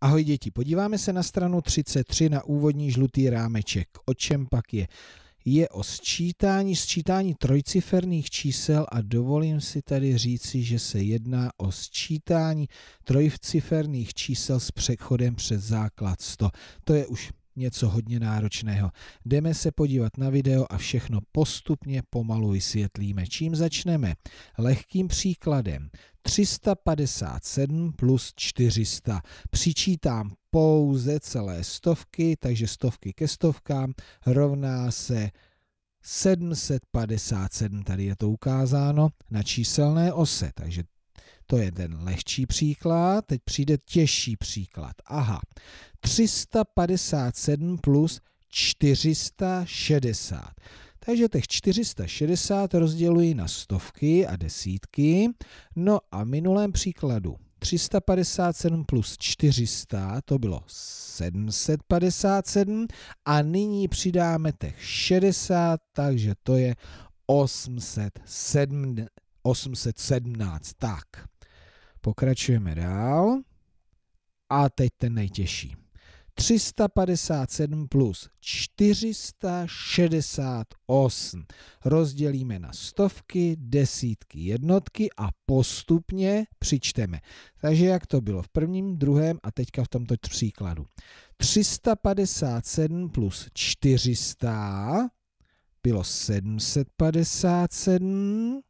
Ahoj děti, podíváme se na stranu 33 na úvodní žlutý rámeček. O čem pak je? Je o sčítání, sčítání trojciferných čísel a dovolím si tady říci, že se jedná o sčítání trojciferných čísel s přechodem přes základ 100. To je už něco hodně náročného. Jdeme se podívat na video a všechno postupně pomalu vysvětlíme. Čím začneme? Lehkým příkladem. 357 plus 400. Přičítám pouze celé stovky, takže stovky ke stovkám rovná se 757, tady je to ukázáno, na číselné ose, takže to je ten lehčí příklad, teď přijde těžší příklad. Aha, 357 plus 460. Takže těch 460 rozděluji na stovky a desítky. No a v minulém příkladu 357 plus 400, to bylo 757. A nyní přidáme těch 60, takže to je 807, 817. Tak. Pokračujeme dál. A teď ten nejtěžší. 357 plus 468. Rozdělíme na stovky, desítky, jednotky a postupně přičteme. Takže jak to bylo v prvním, druhém a teďka v tomto příkladu. 357 plus 400 bylo 757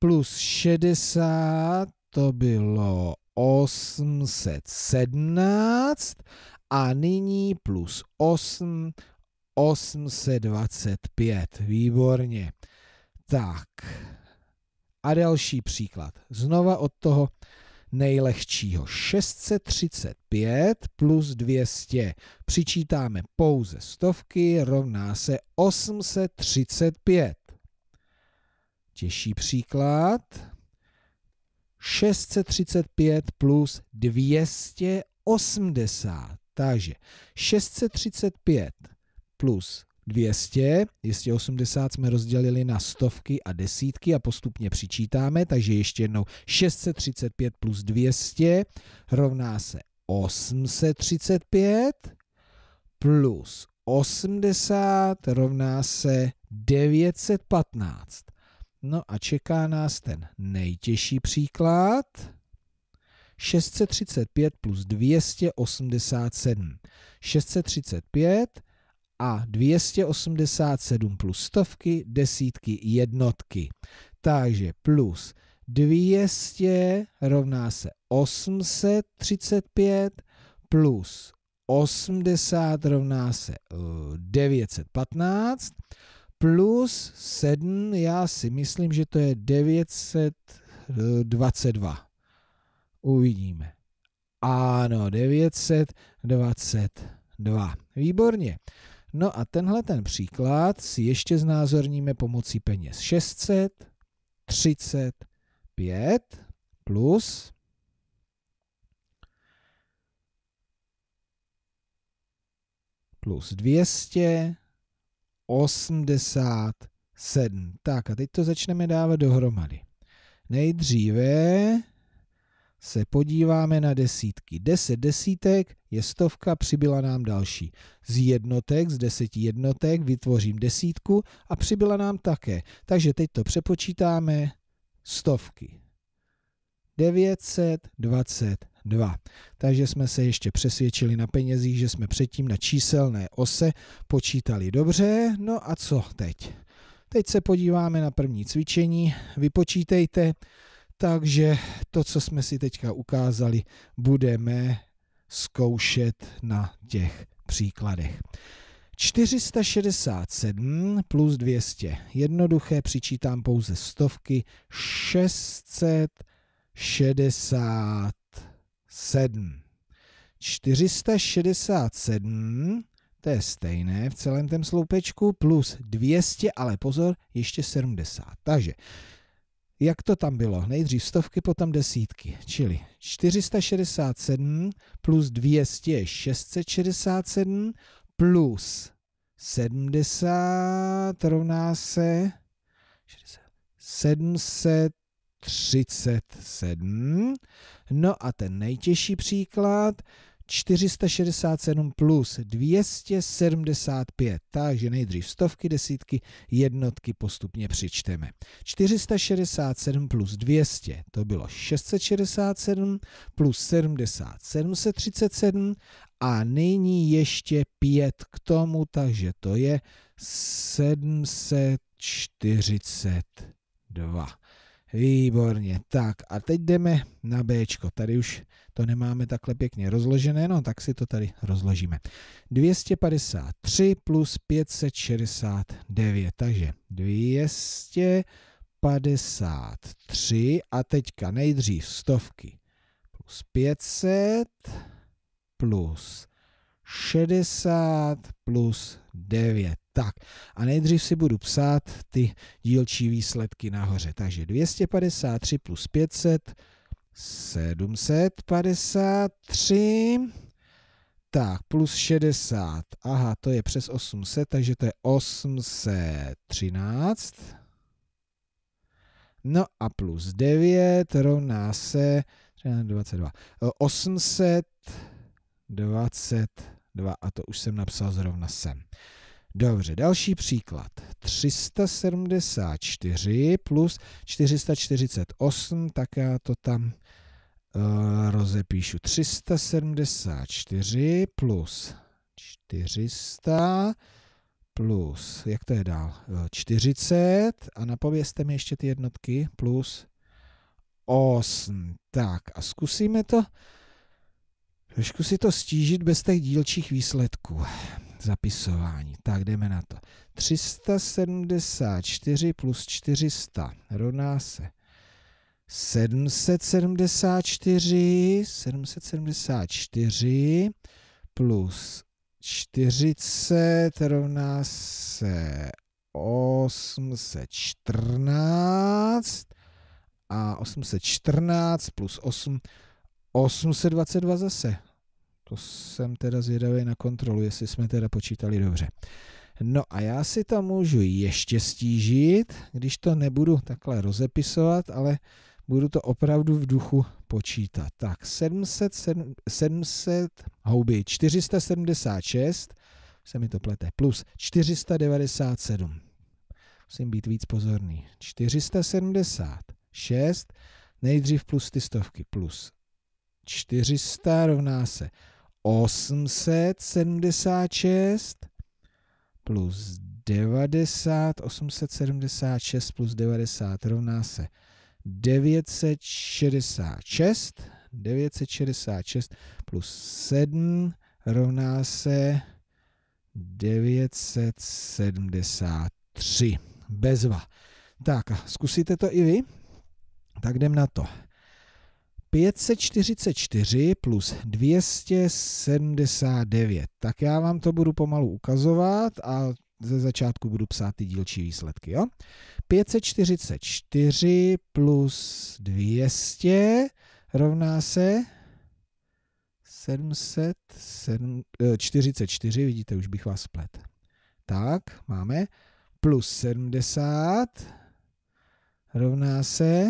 plus 60 to bylo 817 a nyní plus 8, 825. Výborně. Tak. A další příklad. Znova od toho nejlehčího. 635 plus 200. Přičítáme pouze stovky, rovná se 835. Těžší příklad. 635 plus 280. Takže 635 plus 200, 280 jsme rozdělili na stovky a desítky a postupně přičítáme, takže ještě jednou 635 plus 200 rovná se 835 plus 80 rovná se 915. No a čeká nás ten nejtěžší příklad. 635 plus 287. 635 a 287 plus stovky, desítky, jednotky. Takže plus 200 rovná se 835 plus 80 rovná se 915 plus 7, já si myslím, že to je 922. Uvidíme. Ano, 922. Výborně. No a tenhle ten příklad si ještě znázorníme pomocí peněz. 635 plus 200 87. Tak a teď to začneme dávat dohromady. Nejdříve se podíváme na desítky. 10 Deset desítek je stovka, přibyla nám další. Z jednotek, z deseti jednotek vytvořím desítku a přibyla nám také. Takže teď to přepočítáme stovky. 920 2. Takže jsme se ještě přesvědčili na penězích, že jsme předtím na číselné ose počítali dobře. No a co teď? Teď se podíváme na první cvičení. Vypočítejte, takže to, co jsme si teďka ukázali, budeme zkoušet na těch příkladech. 467 plus 200. Jednoduché přičítám pouze stovky. 660 7. 467, to je stejné v celém tém sloupečku, plus 200, ale pozor, ještě 70. Takže, jak to tam bylo? Nejdřív stovky, potom desítky. Čili 467 plus 200 je 667 plus 70 rovná se 700 37. No a ten nejtěžší příklad 467 plus 275. Takže nejdřív stovky, desítky, jednotky postupně přičteme. 467 plus 200 to bylo 667 plus 70 737 a nyní ještě 5 k tomu, takže to je 742. Výborně, tak a teď jdeme na B. Tady už to nemáme takhle pěkně rozložené, no tak si to tady rozložíme. 253 plus 569, takže 253 a teďka nejdřív stovky plus 500 plus 60 plus 9. Tak a nejdřív si budu psát ty dílčí výsledky nahoře. Takže 253 plus 500, 753, tak plus 60, aha, to je přes 800, takže to je 813. No a plus 9 rovná se 22. 822. 2 a to už jsem napsal zrovna sem. Dobře, další příklad. 374 plus 448, tak já to tam uh, rozepíšu. 374 plus 400 plus, jak to je dál? 40 eh, a napověste mi ještě ty jednotky, plus 8. Tak a zkusíme to. Trošku si to stížit bez těch dílčích výsledků. Zapisování. Tak jdeme na to. 374 plus 400 rovná se 774, 774 plus 40 rovná se 814 a 814 plus 8 822 zase. To jsem teda zvědavý na kontrolu, jestli jsme teda počítali dobře. No a já si tam můžu ještě stížit, když to nebudu takhle rozepisovat, ale budu to opravdu v duchu počítat. Tak 700, 700 houby, 476, se mi to plete, plus 497. Musím být víc pozorný. 476, nejdřív plus ty stovky, plus 400 rovná se 876 plus 90, 876 plus 90 rovná se 966, 966 plus 7 rovná se 973. Bezva. Tak a zkusíte to i vy? Tak jdem na to. 544 plus 279. Tak já vám to budu pomalu ukazovat a ze začátku budu psát ty dílčí výsledky. Jo? 544 plus 200 rovná se 744, vidíte, už bych vás splet. Tak, máme. Plus 70 rovná se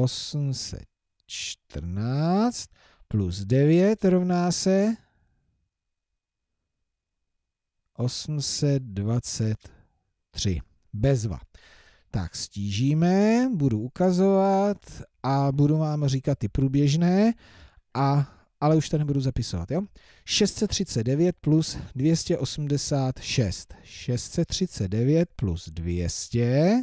814 plus 9 rovná se 823. Bezva. Tak stížíme, budu ukazovat a budu vám říkat ty průběžné, a, ale už to nebudu zapisovat. Jo? 639 plus 286. 639 plus 200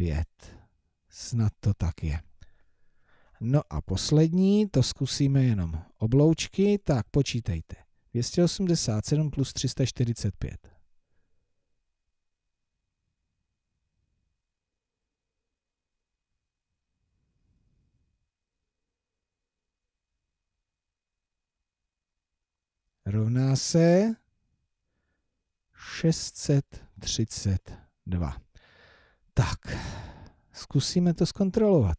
pět. Snad to tak je. No a poslední, to zkusíme jenom obloučky, tak počítejte. 287 plus 345. rovná se 632. Tak, zkusíme to zkontrolovat.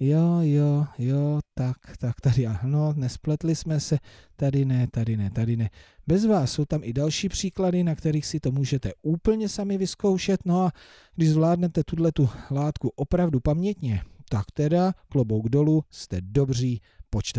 Jo, jo, jo, tak, tak, tady ano, nespletli jsme se, tady ne, tady ne, tady ne. Bez vás jsou tam i další příklady, na kterých si to můžete úplně sami vyzkoušet, no a když zvládnete tuhle tu látku opravdu pamětně, tak teda klobouk dolů, jste dobří počítači.